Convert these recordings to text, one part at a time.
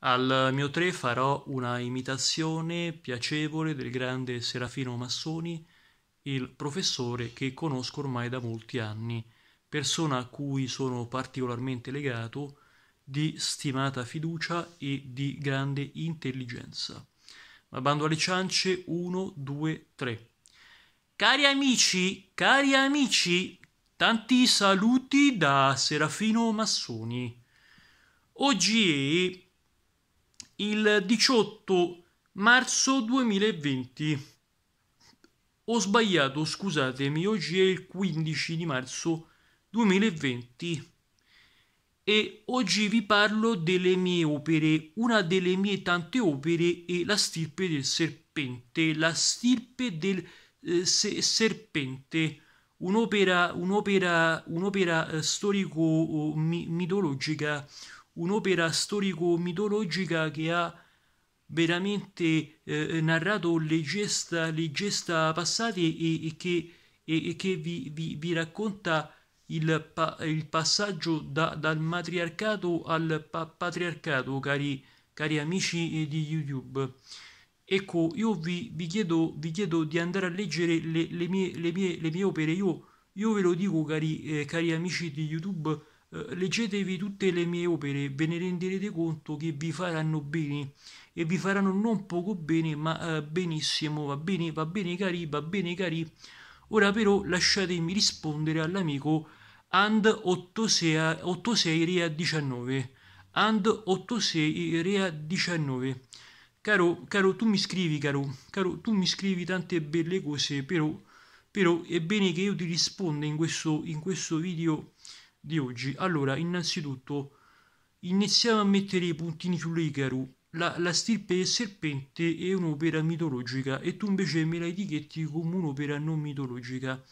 Al mio tre farò una imitazione piacevole del grande Serafino Massoni, il professore che conosco ormai da molti anni, persona a cui sono particolarmente legato, di stimata fiducia e di grande intelligenza. Ma bando alle ciance 1, 2, 3. Cari amici, cari amici, tanti saluti da Serafino Massoni. Oggi il 18 marzo 2020. Ho sbagliato, scusatemi, oggi è il 15 di marzo 2020 e oggi vi parlo delle mie opere, una delle mie tante opere è La stirpe del serpente, La stirpe del eh, se- serpente, un'opera, un'opera, un'opera eh, storico-mitologica, un'opera storico-mitologica che ha veramente eh, narrato le gesta, le gesta passate e, e che, e, e che vi, vi, vi, racconta il, pa, il passaggio da, dal matriarcato al pa, patriarcato, cari, cari amici eh, di YouTube. Ecco, io vi, vi, chiedo, vi chiedo di andare a leggere le, le, mie, le, mie, le mie opere. Io, io ve lo dico, cari, eh, cari amici di YouTube eh, leggetevi tutte le mie opere, ve ne renderete conto che vi faranno bene e vi faranno non poco bene, ma eh, benissimo, va bene, va bene cari, va bene cari. Ora però lasciatemi rispondere all'amico And86 Rea 19. And86 Rea 19. Caro, caro, tu mi scrivi, caro, caro, tu mi scrivi tante belle cose, però, però è bene che io ti risponda in questo, in questo video di oggi. Allora, innanzitutto iniziamo a mettere i puntini sulle La, la stirpe del serpente è un'opera mitologica e tu invece me la etichetti come un'opera non mitologica.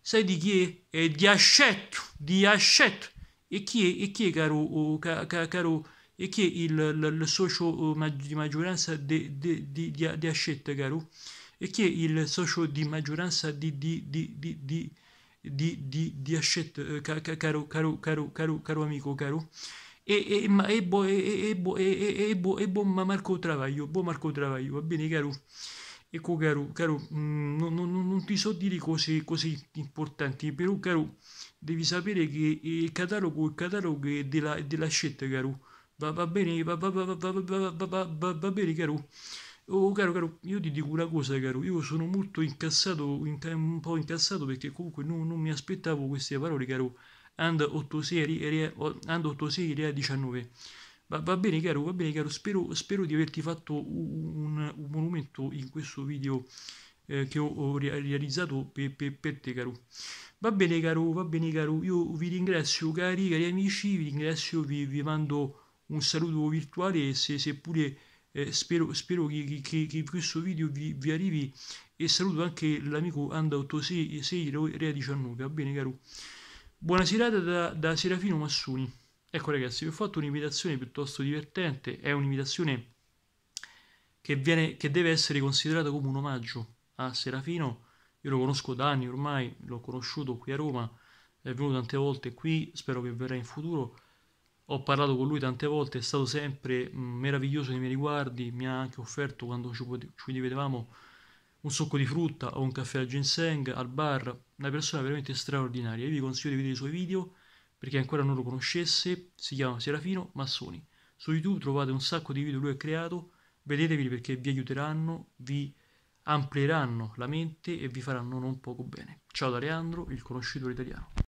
Sai di chi è? È di Ascetto, di Ascetto. E chi è, e chi è caro, oh, ca, ca, caro, e chi è il, il, il socio oh, ma, di maggioranza di Ascetto, caro? E chi è il socio di maggioranza di, di, di, di, di di, di, di Ascet, eh, caro, caro, caro, caro, caro amico, caro. E, e, ma, e, bo, e, e, bo, e, e, bo, e bo, ma Marco Travaglio, bo Marco Travaglio, va bene, caro? Ecco, caro, caro mm, non, non, non ti so dire cose, così importanti, però, caro, devi sapere che il catalogo, il catalogo è della, della scelta, caro. Va, va bene, va, va, va, va, va, va, va, va, va bene, caro. Oh, caro, caro, io ti dico una cosa, caro, io sono molto incassato, un po' incassato perché comunque non, non mi aspettavo queste parole, caro. And 86 area, and 86 area 19. Va, va, bene, caro, va bene, caro, spero, spero di averti fatto un, un monumento in questo video eh, che ho, ho realizzato per, per, per te, caro. Va bene, caro, va bene, caro, io vi ringrazio, cari, cari amici, vi ringrazio, vi, vi mando un saluto virtuale, se, seppure... pure eh, spero, spero, che, che, che questo video vi, vi, arrivi e saluto anche l'amico andauto 19 va bene caro buona serata da, da Serafino Massoni ecco ragazzi vi ho fatto un'imitazione piuttosto divertente è un'imitazione che, viene, che deve essere considerata come un omaggio a Serafino io lo conosco da anni ormai l'ho conosciuto qui a Roma è venuto tante volte qui spero che verrà in futuro ho parlato con lui tante volte, è stato sempre mm, meraviglioso nei miei riguardi, mi ha anche offerto quando ci, ci rivedevamo un succo di frutta o un caffè al ginseng, al bar, una persona veramente straordinaria. Io vi consiglio di vedere i suoi video perché ancora non lo conoscesse, si chiama Serafino Massoni. Su YouTube trovate un sacco di video che lui ha creato, vedetevi perché vi aiuteranno, vi amplieranno la mente e vi faranno non poco bene. Ciao da Leandro, il conoscitore italiano.